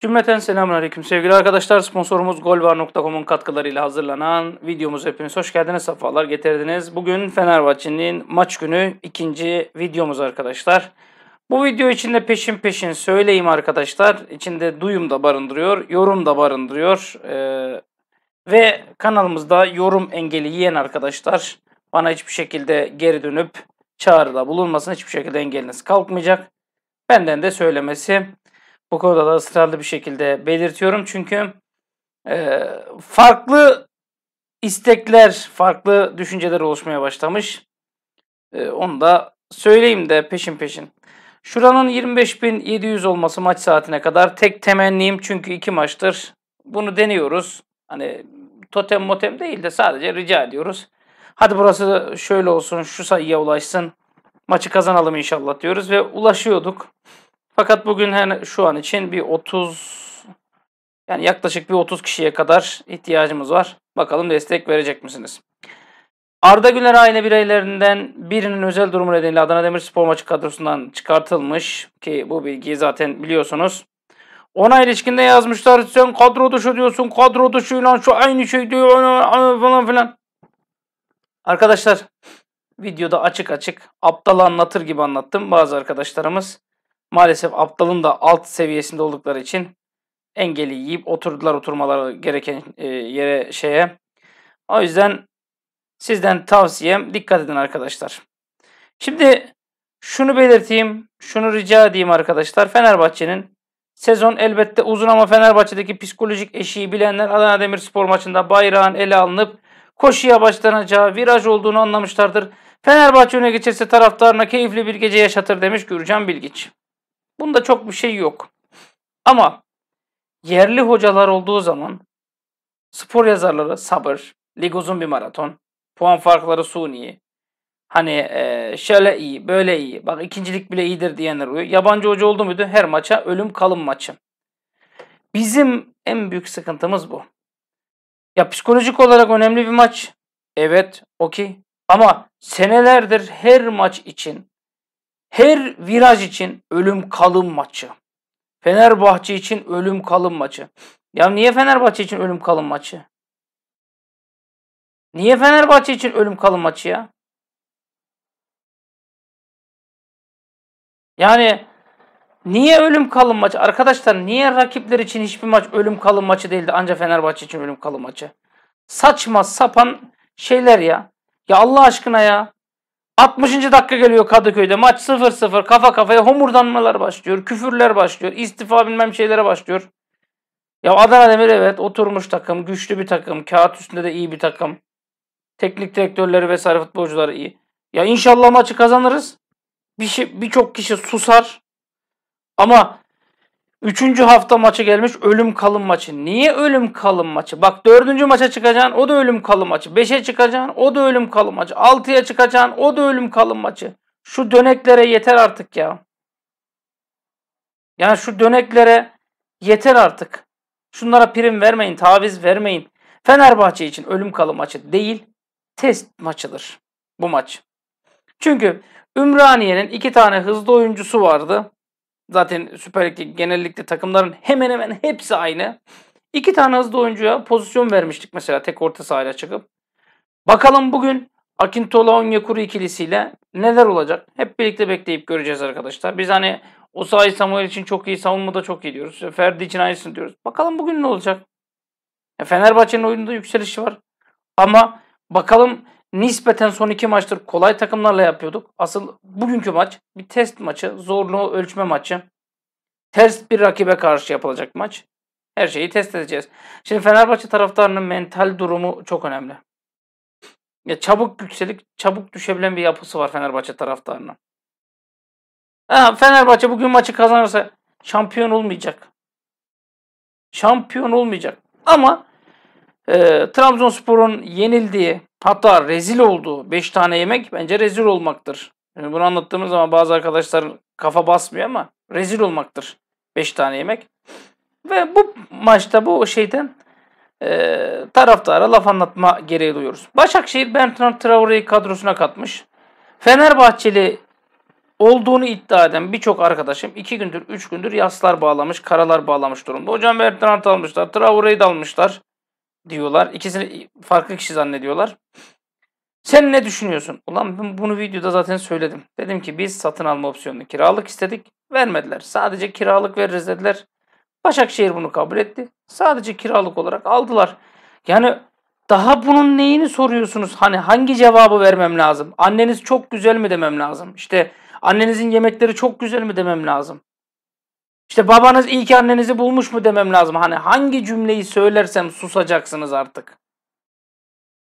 Cümleten selamun aleyküm sevgili arkadaşlar. Sponsorumuz golvar.com'un katkılarıyla hazırlanan videomuz hepiniz hoş geldiniz, sefalar getirdiniz. Bugün Fenerbahçe'nin maç günü ikinci videomuz arkadaşlar. Bu video içinde peşin peşin söyleyeyim arkadaşlar. İçinde duyum da barındırıyor, yorum da barındırıyor. Ee, ve kanalımızda yorum engeli yiyen arkadaşlar bana hiçbir şekilde geri dönüp çağrıda bulunmasın. Hiçbir şekilde engeliniz kalkmayacak. Benden de söylemesi bu konuda da ısrarlı bir şekilde belirtiyorum. Çünkü e, farklı istekler, farklı düşünceler oluşmaya başlamış. E, onu da söyleyeyim de peşin peşin. Şuranın 25.700 olması maç saatine kadar tek temennim çünkü iki maçtır. Bunu deniyoruz. Hani totem motem değil de sadece rica ediyoruz. Hadi burası şöyle olsun, şu sayıya ulaşsın. Maçı kazanalım inşallah diyoruz ve ulaşıyorduk. Fakat bugün her, şu an için bir 30 yani yaklaşık bir 30 kişiye kadar ihtiyacımız var. Bakalım destek verecek misiniz? Arda Güler aile bireylerinden birinin özel durumu nedeniyle Adana Demirspor maçı kadrosundan çıkartılmış ki bu bilgiyi zaten biliyorsunuz. Ona ilişkinde yazmışlar sen kadro dışı diyorsun kadro dışı lan şu aynı şey diyor falan filan. Arkadaşlar videoda açık açık aptal anlatır gibi anlattım bazı arkadaşlarımız maalesef aptalın da alt seviyesinde oldukları için engeli yiyip oturdular oturmaları gereken e, yere şeye. O yüzden sizden tavsiyem dikkat edin arkadaşlar. Şimdi şunu belirteyim, şunu rica edeyim arkadaşlar. Fenerbahçe'nin sezon elbette uzun ama Fenerbahçe'deki psikolojik eşiği bilenler Adana Demirspor maçında bayrağın ele alınıp koşuya başlanacağı viraj olduğunu anlamışlardır. Fenerbahçe öne geçirse taraftarına keyifli bir gece yaşatır demiş Gürcan Bilgiç. Bunda çok bir şey yok. Ama yerli hocalar olduğu zaman spor yazarları sabır, lig uzun bir maraton, puan farkları suni, hani e, şöyle iyi, böyle iyi, bak ikincilik bile iyidir diyenler oluyor. Yabancı hoca oldu muydu her maça ölüm kalım maçı. Bizim en büyük sıkıntımız bu. Ya psikolojik olarak önemli bir maç. Evet, okey. Ama senelerdir her maç için her viraj için ölüm kalım maçı. Fenerbahçe için ölüm kalım maçı. Ya niye Fenerbahçe için ölüm kalım maçı? Niye Fenerbahçe için ölüm kalım maçı ya? Yani niye ölüm kalın maçı? Arkadaşlar niye rakipler için hiçbir maç ölüm kalın maçı değildi ancak Fenerbahçe için ölüm kalın maçı? Saçma sapan şeyler ya. Ya Allah aşkına ya. 60. dakika geliyor Kadıköy'de. Maç 0-0. Kafa kafaya homurdanmalar başlıyor. Küfürler başlıyor. istifa bilmem şeylere başlıyor. Ya Adana Demir evet oturmuş takım. Güçlü bir takım. Kağıt üstünde de iyi bir takım. Teknik direktörleri vesaire futbolcuları iyi. Ya inşallah maçı kazanırız. Bir şey birçok kişi susar. Ama Üçüncü hafta maçı gelmiş ölüm kalım maçı. Niye ölüm kalım maçı? Bak dördüncü maça çıkacaksın o da ölüm kalım maçı. Beşe çıkacaksın o da ölüm kalım maçı. Altıya çıkacaksın o da ölüm kalım maçı. Şu döneklere yeter artık ya. Yani şu döneklere yeter artık. Şunlara prim vermeyin, taviz vermeyin. Fenerbahçe için ölüm kalım maçı değil, test maçıdır bu maç. Çünkü Ümraniye'nin iki tane hızlı oyuncusu vardı. Zaten Süper Lig'de genellikle takımların hemen hemen hepsi aynı. İki tane hızlı oyuncuya pozisyon vermiştik mesela tek orta sahaya çıkıp. Bakalım bugün Akintola Onyekuru ikilisiyle neler olacak? Hep birlikte bekleyip göreceğiz arkadaşlar. Biz hani o Osayi Samuel için çok iyi, savunma da çok iyi diyoruz. E, Ferdi için aynısını diyoruz. Bakalım bugün ne olacak? E, Fenerbahçe'nin oyunda yükselişi var. Ama bakalım nispeten son iki maçtır kolay takımlarla yapıyorduk. Asıl bugünkü maç bir test maçı, zorluğu ölçme maçı. Ters bir rakibe karşı yapılacak maç. Her şeyi test edeceğiz. Şimdi Fenerbahçe taraftarının mental durumu çok önemli. Ya çabuk yükselip çabuk düşebilen bir yapısı var Fenerbahçe taraftarının. Ha, Fenerbahçe bugün maçı kazanırsa şampiyon olmayacak. Şampiyon olmayacak. Ama e, Trabzonspor'un yenildiği Hatta rezil oldu. 5 tane yemek bence rezil olmaktır. Yani bunu anlattığımız zaman bazı arkadaşlar kafa basmıyor ama rezil olmaktır. 5 tane yemek. Ve bu maçta bu şeyden e, taraftara laf anlatma gereği duyuyoruz. Başakşehir Bertrand Traore'yi kadrosuna katmış. Fenerbahçeli olduğunu iddia eden birçok arkadaşım 2 gündür 3 gündür yaslar bağlamış, karalar bağlamış durumda. Hocam Bertrand almışlar, Traore'yi de almışlar diyorlar. İkisini farklı kişi zannediyorlar. Sen ne düşünüyorsun? Ulan ben bunu videoda zaten söyledim. Dedim ki biz satın alma opsiyonunu kiralık istedik. Vermediler. Sadece kiralık veririz dediler. Başakşehir bunu kabul etti. Sadece kiralık olarak aldılar. Yani daha bunun neyini soruyorsunuz? Hani hangi cevabı vermem lazım? Anneniz çok güzel mi demem lazım? İşte annenizin yemekleri çok güzel mi demem lazım? İşte babanız iyi ki annenizi bulmuş mu demem lazım. Hani hangi cümleyi söylersem susacaksınız artık.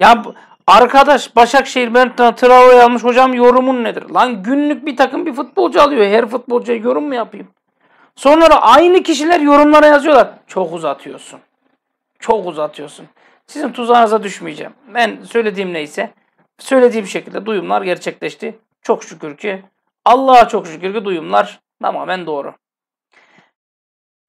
Ya arkadaş Başakşehir Mert'ten Trao'yu almış hocam yorumun nedir? Lan günlük bir takım bir futbolcu alıyor. Her futbolcuya yorum mu yapayım? Sonra aynı kişiler yorumlara yazıyorlar. Çok uzatıyorsun. Çok uzatıyorsun. Sizin tuzağınıza düşmeyeceğim. Ben söylediğim neyse söylediğim şekilde duyumlar gerçekleşti. Çok şükür ki Allah'a çok şükür ki duyumlar tamamen doğru.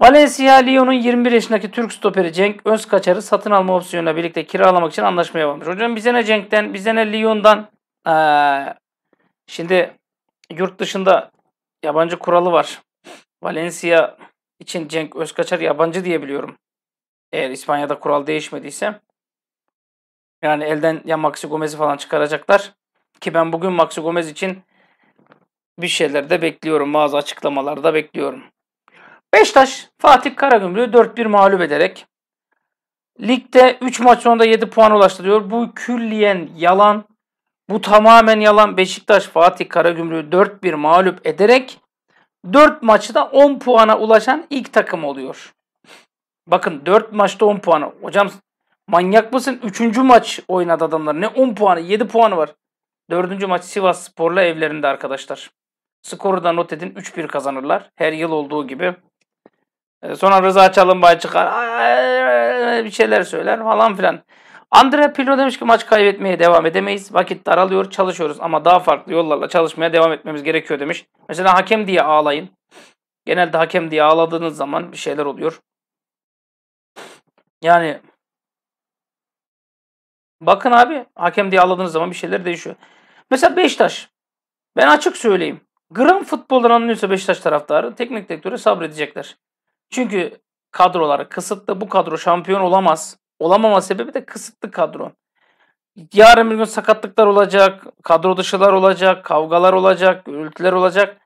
Valencia Lyon'un 21 yaşındaki Türk stoperi Cenk Özkaçar'ı satın alma opsiyonuyla birlikte kiralamak için anlaşmaya varmış. Hocam bize ne Cenk'ten, bize ne Lyon'dan ee, şimdi yurt dışında yabancı kuralı var. Valencia için Cenk Özkaçar yabancı diye biliyorum. Eğer İspanya'da kural değişmediyse. Yani elden ya Maxi Gomez'i falan çıkaracaklar. Ki ben bugün Maxi Gomez için bir şeyler de bekliyorum. Bazı açıklamalarda bekliyorum. Beştaş Fatih Karagümrük'ü 4-1 mağlup ederek ligde 3 maç sonunda 7 puan ulaştırıyor. Bu külliyen yalan. Bu tamamen yalan. Beşiktaş Fatih Karagümrük'ü 4-1 mağlup ederek 4 maçta 10 puana ulaşan ilk takım oluyor. Bakın 4 maçta 10 puanı. Hocam manyak mısın? 3. maç oynadı adamlar. Ne 10 puanı? 7 puanı var. 4. maç Sivas Spor'la evlerinde arkadaşlar. Skoru da not edin. 3-1 kazanırlar. Her yıl olduğu gibi. E, sonra Rıza Çalınbay çıkar. Bir şeyler söyler falan filan. Andrea Pirlo demiş ki maç kaybetmeye devam edemeyiz. Vakit daralıyor çalışıyoruz ama daha farklı yollarla çalışmaya devam etmemiz gerekiyor demiş. Mesela hakem diye ağlayın. Genelde hakem diye ağladığınız zaman bir şeyler oluyor. Yani bakın abi hakem diye ağladığınız zaman bir şeyler değişiyor. Mesela Beşiktaş. Ben açık söyleyeyim. Gram futboldan anlıyorsa Beşiktaş taraftarı teknik direktörü sabredecekler. Çünkü kadroları kısıtlı. Bu kadro şampiyon olamaz. Olamama sebebi de kısıtlı kadro. Yarın bir gün sakatlıklar olacak, kadro dışılar olacak, kavgalar olacak, gürültüler olacak.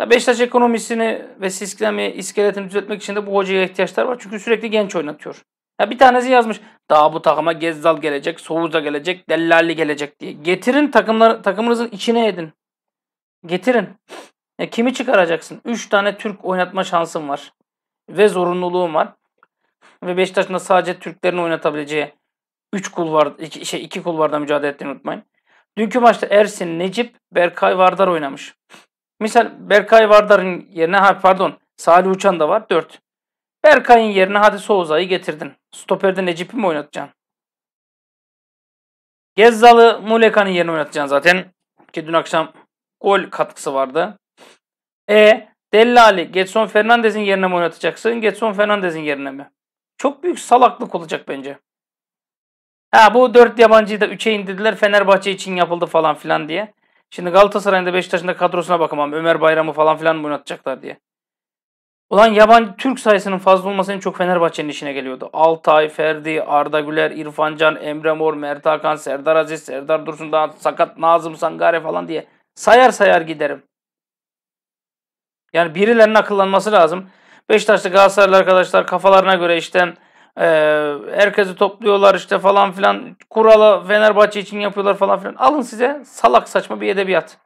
Ya Beşiktaş ekonomisini ve sistemi, iskeletini düzeltmek için de bu hocaya ihtiyaçlar var. Çünkü sürekli genç oynatıyor. Ya bir tanesi yazmış. Daha bu takıma Gezdal gelecek, Soğuz'a gelecek, Dellalli gelecek diye. Getirin takımlar, takımınızın içine edin. Getirin. Ya e, kimi çıkaracaksın? 3 tane Türk oynatma şansın var ve zorunluluğum var. Ve Beşiktaş'ın da sadece Türklerin oynatabileceği 3 kul var, iki, şey, iki kul vardı mücadele ettiğini unutmayın. Dünkü maçta Ersin, Necip, Berkay Vardar oynamış. Misal Berkay Vardar'ın yerine ha pardon Salih Uçan da var 4. Berkay'ın yerine hadi Soğuzay'ı getirdin. Stoperde Necip'i mi oynatacaksın? Gezzalı Muleka'nın yerine oynatacaksın zaten. Ki dün akşam gol katkısı vardı. E Dellali Getson Fernandez'in yerine mi oynatacaksın? Getson Fernandez'in yerine mi? Çok büyük salaklık olacak bence. Ha bu 4 yabancıyı da 3'e indirdiler Fenerbahçe için yapıldı falan filan diye. Şimdi Galatasaray'ın da Beşiktaş'ın da kadrosuna bakamam. Ömer Bayram'ı falan filan mı oynatacaklar diye. Ulan yabancı Türk sayısının fazla olması çok Fenerbahçe'nin işine geliyordu. Altay, Ferdi, Arda Güler, İrfan Can, Emre Mor, Mert Hakan, Serdar Aziz, Serdar Dursun, daha sakat Nazım Sangare falan diye sayar sayar giderim. Yani birilerinin akıllanması lazım. Beşiktaşlı Galatasaraylı arkadaşlar kafalarına göre işte e, herkesi topluyorlar işte falan filan. Kurala Fenerbahçe için yapıyorlar falan filan. Alın size salak saçma bir edebiyat.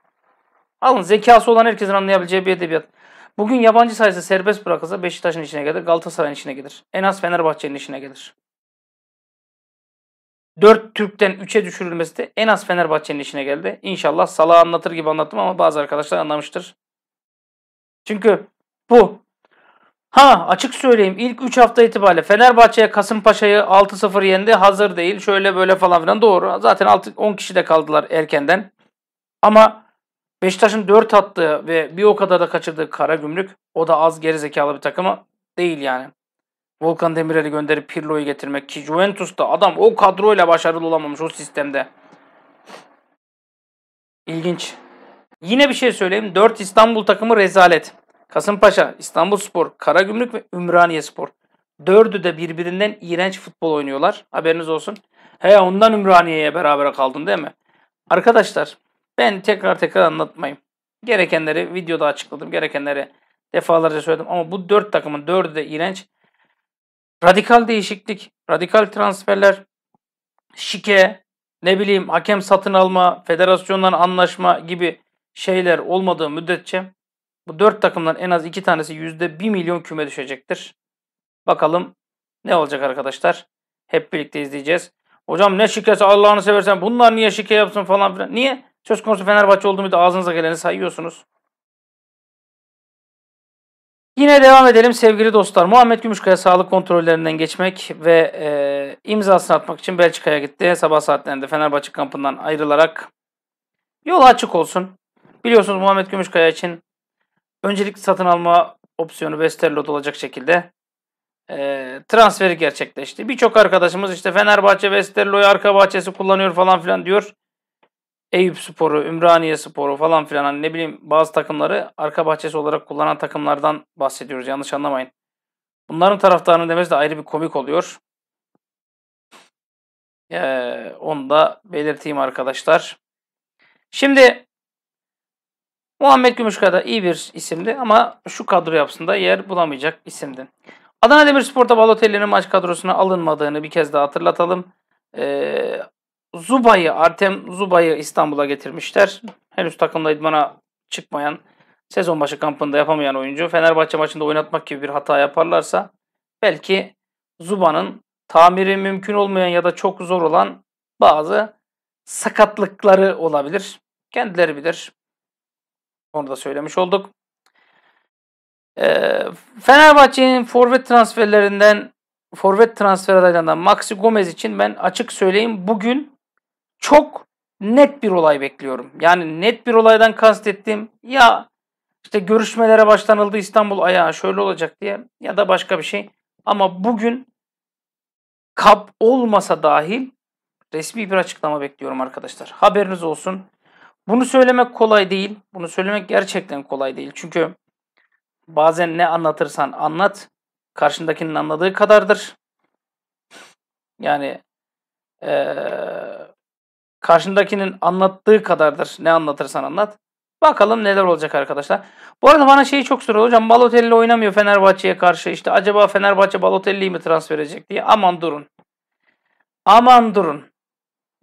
Alın zekası olan herkesin anlayabileceği bir edebiyat. Bugün yabancı sayısı serbest bırakılsa Beşiktaş'ın içine gelir, Galatasaray'ın içine gelir. En az Fenerbahçe'nin içine gelir. 4 Türk'ten 3'e düşürülmesi de en az Fenerbahçe'nin işine geldi. İnşallah Salah'ı anlatır gibi anlattım ama bazı arkadaşlar anlamıştır. Çünkü bu. Ha açık söyleyeyim ilk 3 hafta itibariyle Fenerbahçe'ye Kasımpaşa'yı 6-0 yendi. Hazır değil. Şöyle böyle falan filan doğru. Zaten 6, 10 kişi de kaldılar erkenden. Ama Beşiktaş'ın 4 attığı ve bir o kadar da kaçırdığı kara gümrük o da az gerizekalı bir takımı değil yani. Volkan Demirel'i gönderip Pirlo'yu getirmek ki Juventus'ta adam o kadroyla başarılı olamamış o sistemde. İlginç. Yine bir şey söyleyeyim. 4 İstanbul takımı rezalet. Kasımpaşa, İstanbul Spor, Karagümrük ve Ümraniye Spor. Dördü de birbirinden iğrenç futbol oynuyorlar. Haberiniz olsun. He ondan Ümraniye'ye beraber kaldın değil mi? Arkadaşlar ben tekrar tekrar anlatmayayım. Gerekenleri videoda açıkladım. Gerekenleri defalarca söyledim. Ama bu dört takımın dördü de iğrenç. Radikal değişiklik, radikal transferler, şike, ne bileyim hakem satın alma, federasyondan anlaşma gibi şeyler olmadığı müddetçe bu dört takımdan en az iki tanesi yüzde bir milyon küme düşecektir. Bakalım ne olacak arkadaşlar? Hep birlikte izleyeceğiz. Hocam ne şikesi Allah'ını seversen bunlar niye şike yapsın falan filan. Niye? Söz konusu Fenerbahçe olduğu müddet ağzınıza geleni sayıyorsunuz. Yine devam edelim sevgili dostlar. Muhammed Gümüşkaya sağlık kontrollerinden geçmek ve e, imzasını atmak için Belçika'ya gitti. Sabah saatlerinde Fenerbahçe kampından ayrılarak yol açık olsun. Biliyorsunuz Muhammed Gümüşkaya için öncelikli satın alma opsiyonu Westerlot olacak şekilde e, transferi gerçekleşti. Birçok arkadaşımız işte Fenerbahçe Westerlo'yu arka bahçesi kullanıyor falan filan diyor. Eyüp Sporu, Ümraniye Sporu falan filan hani ne bileyim bazı takımları arka bahçesi olarak kullanan takımlardan bahsediyoruz yanlış anlamayın. Bunların taraftarını demesi de ayrı bir komik oluyor. Ee, onu da belirteyim arkadaşlar. Şimdi Muhammed Gümüşkaya iyi bir isimdi ama şu kadro yapısında yer bulamayacak isimdi. Adana Demirspor'da Balotelli'nin maç kadrosuna alınmadığını bir kez daha hatırlatalım. Ee, Zubay'ı, Artem Zubay'ı İstanbul'a getirmişler. Henüz takımda idmana çıkmayan, sezon başı kampında yapamayan oyuncu. Fenerbahçe maçında oynatmak gibi bir hata yaparlarsa belki Zuba'nın tamiri mümkün olmayan ya da çok zor olan bazı sakatlıkları olabilir. Kendileri bilir. Onu da söylemiş olduk. Ee, Fenerbahçe'nin forvet transferlerinden forvet transfer adaylarından Maxi Gomez için ben açık söyleyeyim bugün çok net bir olay bekliyorum. Yani net bir olaydan kastettiğim ya işte görüşmelere başlanıldı İstanbul ayağı şöyle olacak diye ya da başka bir şey. Ama bugün kap olmasa dahil resmi bir açıklama bekliyorum arkadaşlar. Haberiniz olsun. Bunu söylemek kolay değil. Bunu söylemek gerçekten kolay değil. Çünkü bazen ne anlatırsan anlat karşındakinin anladığı kadardır. Yani ee, karşındakinin anlattığı kadardır. Ne anlatırsan anlat. Bakalım neler olacak arkadaşlar. Bu arada bana şeyi çok soruyor. Hocam Balotelli oynamıyor Fenerbahçe'ye karşı. İşte acaba Fenerbahçe Balotelli'yi mi transfer edecek diye. Aman durun. Aman durun.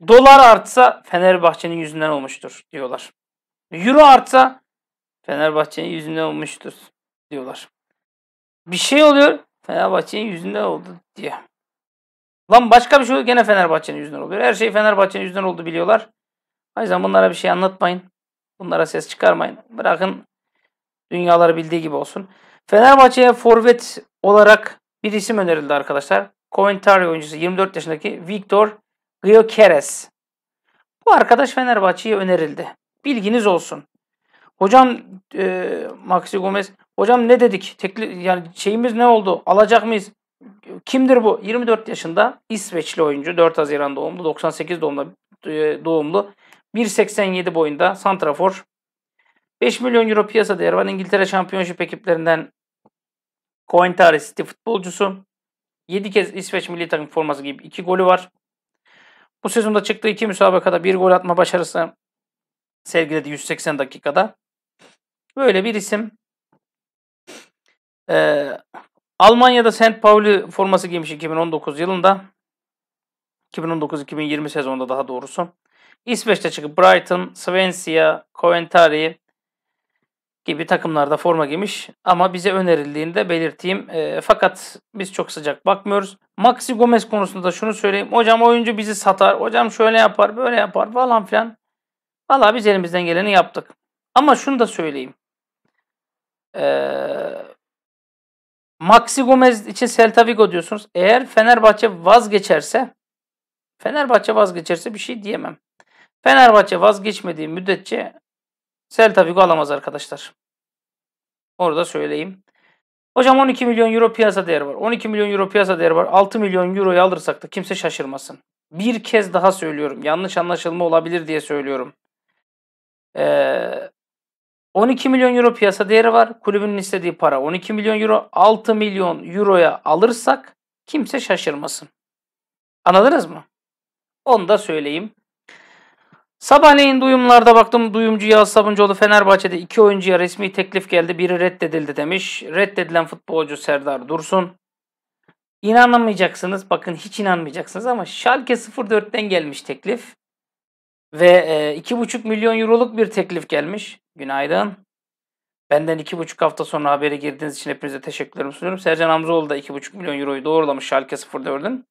Dolar artsa Fenerbahçe'nin yüzünden olmuştur diyorlar. Euro artsa Fenerbahçe'nin yüzünden olmuştur diyorlar. Bir şey oluyor Fenerbahçe'nin yüzünden oldu diye. Lan başka bir şey oluyor gene Fenerbahçe'nin yüzünden oluyor. Her şey Fenerbahçe'nin yüzünden oldu biliyorlar. O yüzden bunlara bir şey anlatmayın. Bunlara ses çıkarmayın. Bırakın dünyaları bildiği gibi olsun. Fenerbahçe'ye forvet olarak bir isim önerildi arkadaşlar. Komentario oyuncusu 24 yaşındaki Victor Gyökeres. Bu arkadaş Fenerbahçe'ye önerildi. Bilginiz olsun. Hocam e, Maxi Gomez hocam ne dedik? Tekli, yani şeyimiz ne oldu? Alacak mıyız? Kimdir bu? 24 yaşında İsveçli oyuncu. 4 Haziran doğumlu. 98 doğumlu. E, doğumlu. 1.87 boyunda Santrafor. 5 milyon euro piyasa değeri var. İngiltere Championship ekiplerinden Cointare City futbolcusu. 7 kez İsveç milli takım forması gibi 2 golü var. Bu sezonda çıktığı iki müsabakada bir gol atma başarısı sergiledi 180 dakikada. Böyle bir isim. Ee, Almanya'da St. Pauli forması giymiş 2019 yılında. 2019-2020 sezonunda daha doğrusu. İsveç'te çıkıp Brighton, Swansea, Coventry, gibi takımlarda forma giymiş ama bize önerildiğinde belirteyim. E, fakat biz çok sıcak bakmıyoruz. Maxi Gomez konusunda şunu söyleyeyim. Hocam oyuncu bizi satar. Hocam şöyle yapar, böyle yapar falan filan. Valla biz elimizden geleni yaptık. Ama şunu da söyleyeyim. Ee, Maxi Gomez için Celta Vigo diyorsunuz. Eğer Fenerbahçe vazgeçerse Fenerbahçe vazgeçerse bir şey diyemem. Fenerbahçe vazgeçmediği müddetçe Celta Vigo alamaz arkadaşlar. Orada söyleyeyim. Hocam 12 milyon euro piyasa değeri var. 12 milyon euro piyasa değeri var. 6 milyon euroyu alırsak da kimse şaşırmasın. Bir kez daha söylüyorum. Yanlış anlaşılma olabilir diye söylüyorum. Ee, 12 milyon euro piyasa değeri var. Kulübünün istediği para 12 milyon euro. 6 milyon euroya alırsak kimse şaşırmasın. Anladınız mı? Onu da söyleyeyim. Sabahleyin duyumlarda baktım duyumcu Yağız Sabuncuoğlu Fenerbahçe'de iki oyuncuya resmi teklif geldi biri reddedildi demiş. Reddedilen futbolcu Serdar Dursun. İnanamayacaksınız bakın hiç inanmayacaksınız ama Schalke 04'ten gelmiş teklif. Ve e, iki buçuk milyon euroluk bir teklif gelmiş. Günaydın. Benden iki buçuk hafta sonra haberi girdiğiniz için hepinize teşekkürlerimi sunuyorum. Sercan Hamzoğlu da iki buçuk milyon euroyu doğrulamış Schalke 04'ün.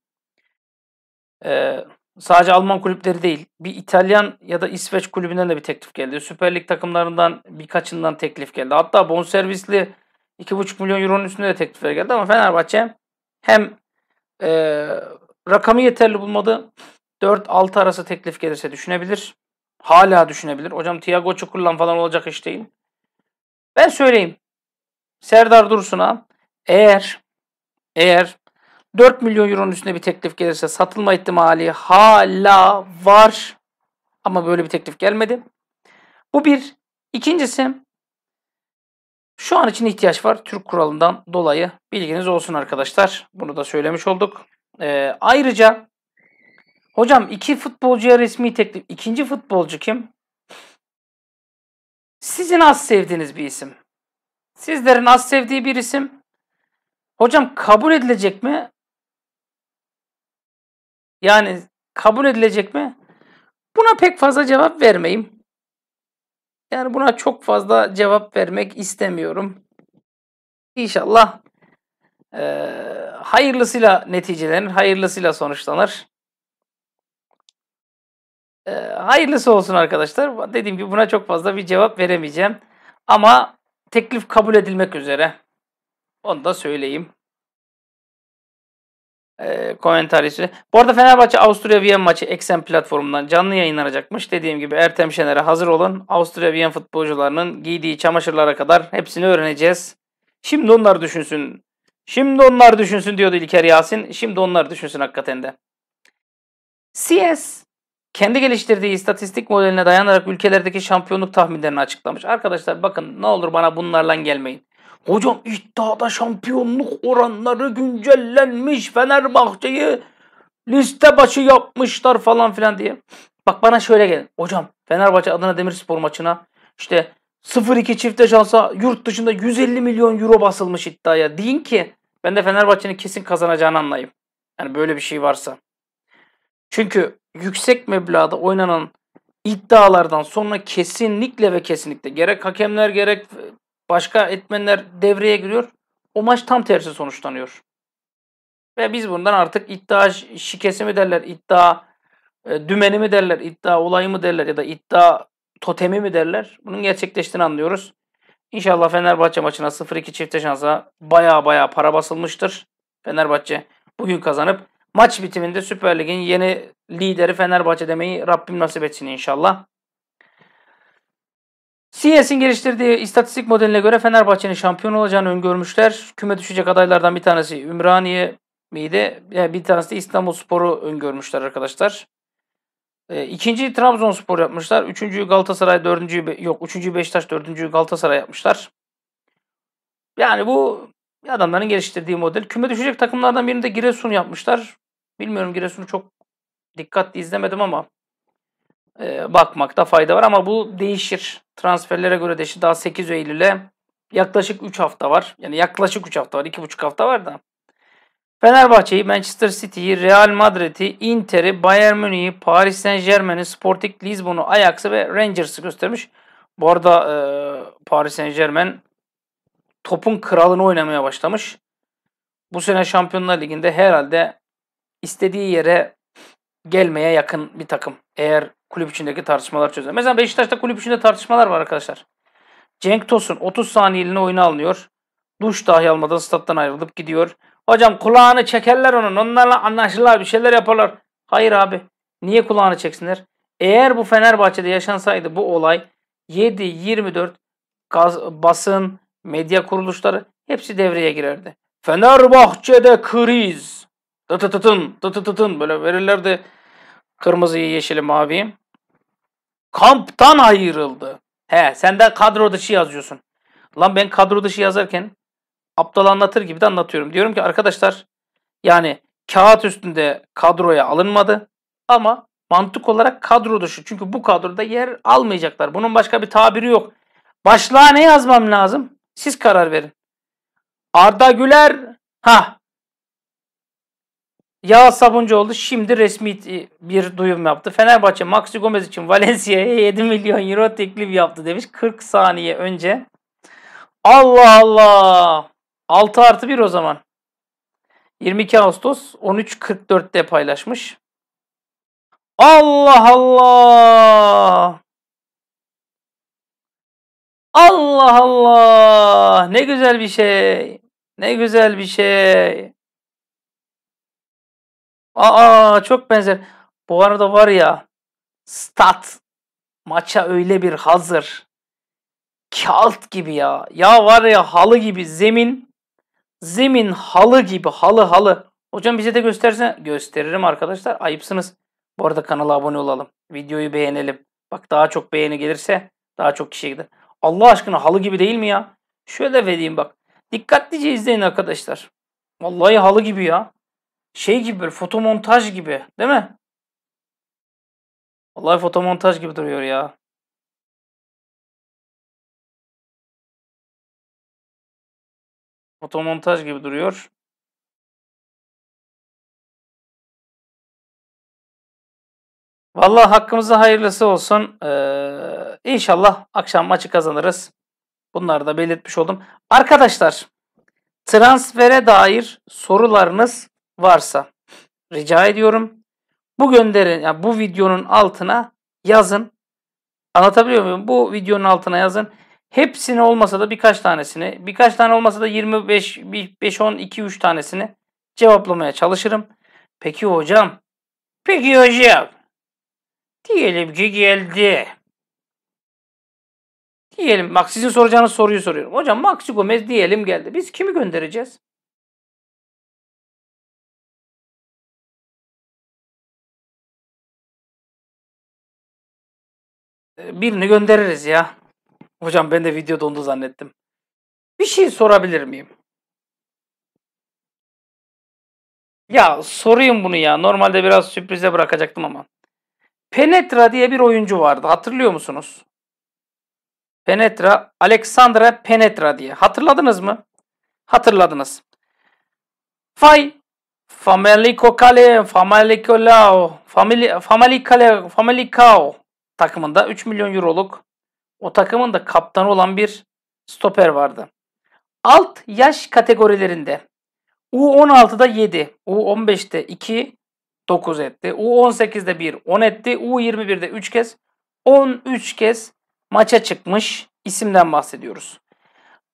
Ee, sadece Alman kulüpleri değil bir İtalyan ya da İsveç kulübünden de bir teklif geldi. Süper Lig takımlarından birkaçından teklif geldi. Hatta bonservisli 2,5 milyon euronun üstünde de teklifler geldi ama Fenerbahçe hem e, rakamı yeterli bulmadı. 4-6 arası teklif gelirse düşünebilir. Hala düşünebilir. Hocam Thiago Çukur'la falan olacak iş değil. Ben söyleyeyim. Serdar Dursun'a eğer eğer 4 milyon euronun üstüne bir teklif gelirse satılma ihtimali hala var. Ama böyle bir teklif gelmedi. Bu bir. İkincisi şu an için ihtiyaç var Türk kuralından dolayı. Bilginiz olsun arkadaşlar. Bunu da söylemiş olduk. Ee, ayrıca hocam iki futbolcuya resmi teklif. İkinci futbolcu kim? Sizin az sevdiğiniz bir isim. Sizlerin az sevdiği bir isim. Hocam kabul edilecek mi? Yani kabul edilecek mi? Buna pek fazla cevap vermeyeyim. Yani buna çok fazla cevap vermek istemiyorum. İnşallah e, hayırlısıyla neticelenir, hayırlısıyla sonuçlanır. E, hayırlısı olsun arkadaşlar. Dediğim gibi buna çok fazla bir cevap veremeyeceğim. Ama teklif kabul edilmek üzere. Onu da söyleyeyim e, ee, komentarisi. Bu arada Fenerbahçe Avusturya Viyen maçı Eksen platformundan canlı yayınlanacakmış. Dediğim gibi Ertem Şener'e hazır olun. Avusturya Viyen futbolcularının giydiği çamaşırlara kadar hepsini öğreneceğiz. Şimdi onlar düşünsün. Şimdi onlar düşünsün diyordu İlker Yasin. Şimdi onlar düşünsün hakikaten de. CS kendi geliştirdiği istatistik modeline dayanarak ülkelerdeki şampiyonluk tahminlerini açıklamış. Arkadaşlar bakın ne olur bana bunlarla gelmeyin. Hocam iddiada şampiyonluk oranları güncellenmiş Fenerbahçe'yi liste başı yapmışlar falan filan diye. Bak bana şöyle gelin. Hocam Fenerbahçe Adana Demirspor maçına işte 0-2 çifte şansa yurt dışında 150 milyon euro basılmış iddiaya. Deyin ki ben de Fenerbahçe'nin kesin kazanacağını anlayayım. Yani böyle bir şey varsa. Çünkü yüksek meblağda oynanan iddialardan sonra kesinlikle ve kesinlikle gerek hakemler gerek Başka etmenler devreye giriyor. O maç tam tersi sonuçlanıyor. Ve biz bundan artık iddia şikesi mi derler, iddia e, dümeni mi derler, iddia olayı mı derler ya da iddia totemi mi derler. Bunun gerçekleştiğini anlıyoruz. İnşallah Fenerbahçe maçına 0-2 çifte şansa baya baya para basılmıştır. Fenerbahçe bugün kazanıp maç bitiminde Süper Lig'in yeni lideri Fenerbahçe demeyi Rabbim nasip etsin inşallah. CS'in geliştirdiği istatistik modeline göre Fenerbahçe'nin şampiyon olacağını öngörmüşler. Küme düşecek adaylardan bir tanesi Ümraniye miydi? Yani bir tanesi de İstanbul Sporu öngörmüşler arkadaşlar. E, ikinciyi Trabzonspor yapmışlar. Üçüncüyü Galatasaray, dördüncüyü yok üçüncüyü Beşiktaş, dördüncüyü Galatasaray yapmışlar. Yani bu adamların geliştirdiği model. Küme düşecek takımlardan birinde Giresun yapmışlar. Bilmiyorum Giresun'u çok dikkatli izlemedim ama e, bakmakta fayda var ama bu değişir. Transferlere göre de işte daha 8 Eylül'e yaklaşık 3 hafta var. Yani yaklaşık 3 hafta var. 2,5 hafta var da. Fenerbahçe'yi, Manchester City'yi, Real Madrid'i, Inter'i, Bayern Münih'i, Paris Saint Germain'i, Sporting Lisbon'u, Ajax'ı ve Rangers'ı göstermiş. Bu arada e, Paris Saint Germain topun kralını oynamaya başlamış. Bu sene Şampiyonlar Ligi'nde herhalde istediği yere gelmeye yakın bir takım. Eğer kulüp içindeki tartışmalar çözüyor. Mesela Beşiktaş'ta kulüp içinde tartışmalar var arkadaşlar. Cenk Tosun 30 saniyeliğine oyuna alınıyor. Duş dahi almadan stat'tan ayrılıp gidiyor. Hocam kulağını çekerler onun. Onlarla anlaşırlar bir şeyler yaparlar. Hayır abi. Niye kulağını çeksinler? Eğer bu Fenerbahçe'de yaşansaydı bu olay 7-24 basın, medya kuruluşları hepsi devreye girerdi. Fenerbahçe'de kriz. Tıtıtıtın, tıtıtıtın böyle verirlerdi Kırmızıyı, yeşili, maviyi. Kamptan ayrıldı. He sen de kadro dışı yazıyorsun. Lan ben kadro dışı yazarken aptal anlatır gibi de anlatıyorum. Diyorum ki arkadaşlar yani kağıt üstünde kadroya alınmadı ama mantık olarak kadro dışı. Çünkü bu kadroda yer almayacaklar. Bunun başka bir tabiri yok. Başlığa ne yazmam lazım? Siz karar verin. Arda Güler ha Yağ Sabuncuoğlu şimdi resmi e, bir duyum yaptı. Fenerbahçe Maxi Gomez için Valencia'ya 7 milyon euro teklif yaptı demiş 40 saniye önce. Allah Allah. 6 artı 1 o zaman. 22 Ağustos 13.44'te paylaşmış. Allah Allah. Allah Allah. Ne güzel bir şey. Ne güzel bir şey. Aa çok benzer. Bu arada var ya stat maça öyle bir hazır. kalt gibi ya. Ya var ya halı gibi zemin. Zemin halı gibi halı halı. Hocam bize de gösterse gösteririm arkadaşlar. Ayıpsınız. Bu arada kanala abone olalım. Videoyu beğenelim. Bak daha çok beğeni gelirse daha çok kişiye gider. Allah aşkına halı gibi değil mi ya? Şöyle vereyim bak. Dikkatlice izleyin arkadaşlar. Vallahi halı gibi ya şey gibi böyle fotomontaj gibi değil mi? Vallahi fotomontaj gibi duruyor ya. Fotomontaj gibi duruyor. Vallahi hakkımızda hayırlısı olsun. Ee, inşallah akşam maçı kazanırız. Bunları da belirtmiş oldum. Arkadaşlar transfere dair sorularınız varsa rica ediyorum. Bu gönderin, yani bu videonun altına yazın. Anlatabiliyor muyum? Bu videonun altına yazın. Hepsini olmasa da birkaç tanesini, birkaç tane olmasa da 25, 5, 10, 2, 3 tanesini cevaplamaya çalışırım. Peki hocam, peki hocam, diyelim ki geldi. Diyelim, bak sizin soracağınız soruyu soruyorum. Hocam Max Gomez diyelim geldi. Biz kimi göndereceğiz? birini göndeririz ya. Hocam ben de video dondu zannettim. Bir şey sorabilir miyim? Ya sorayım bunu ya. Normalde biraz sürprize bırakacaktım ama. Penetra diye bir oyuncu vardı. Hatırlıyor musunuz? Penetra, Alexandra Penetra diye. Hatırladınız mı? Hatırladınız. Fay, Famalicocale, Famalicao, Famalicale, Famalicao takımında 3 milyon euroluk o takımın da kaptanı olan bir stoper vardı. Alt yaş kategorilerinde U16'da 7, U15'te 2, 9 etti. U18'de 1, 10 etti. U21'de 3 kez, 13 kez maça çıkmış isimden bahsediyoruz.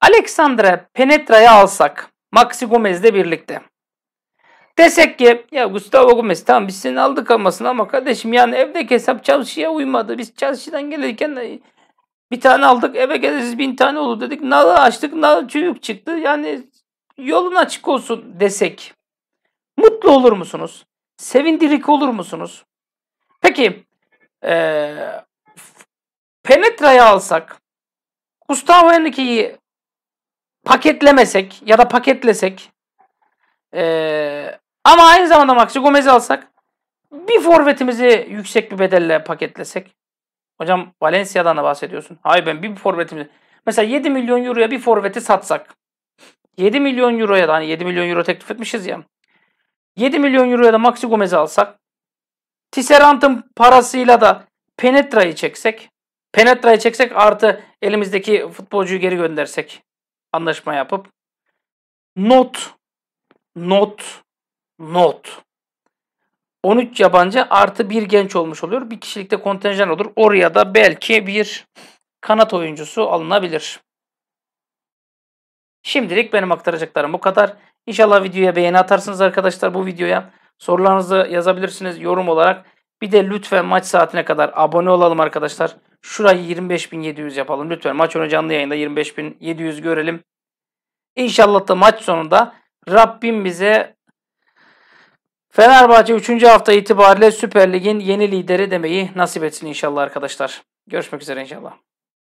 Alexandra Penetra'yı alsak Maxi Gomez'le birlikte. Desek ki ya Gustavo Gomez tamam biz seni aldık almasın ama kardeşim yani evdeki hesap çalışıya uymadı. Biz çalışıdan gelirken e, bir tane aldık eve geliriz bin tane olur dedik. Nalı açtık nalı çocuk çıktı. Yani yolun açık olsun desek. Mutlu olur musunuz? Sevindirik olur musunuz? Peki ee, Penetra'yı alsak Gustavo Henrique'yi paketlemesek ya da paketlesek e, ama aynı zamanda Maxi Gomez'i alsak bir forvetimizi yüksek bir bedelle paketlesek. Hocam Valencia'dan da bahsediyorsun. Hayır ben bir forvetimizi. Mesela 7 milyon euroya bir forveti satsak. 7 milyon euroya da hani 7 milyon euro teklif etmişiz ya. 7 milyon euroya da Maxi Gomez'i alsak. Tisserant'ın parasıyla da Penetra'yı çeksek. Penetra'yı çeksek artı elimizdeki futbolcuyu geri göndersek. Anlaşma yapıp. Not. Not not. 13 yabancı artı bir genç olmuş oluyor. Bir kişilikte kontenjan olur. Oraya da belki bir kanat oyuncusu alınabilir. Şimdilik benim aktaracaklarım bu kadar. İnşallah videoya beğeni atarsınız arkadaşlar bu videoya. Sorularınızı yazabilirsiniz yorum olarak. Bir de lütfen maç saatine kadar abone olalım arkadaşlar. Şurayı 25.700 yapalım lütfen. Maç önü canlı yayında 25.700 görelim. İnşallah da maç sonunda Rabbim bize Fenerbahçe 3. hafta itibariyle Süper Lig'in yeni lideri demeyi nasip etsin inşallah arkadaşlar. Görüşmek üzere inşallah.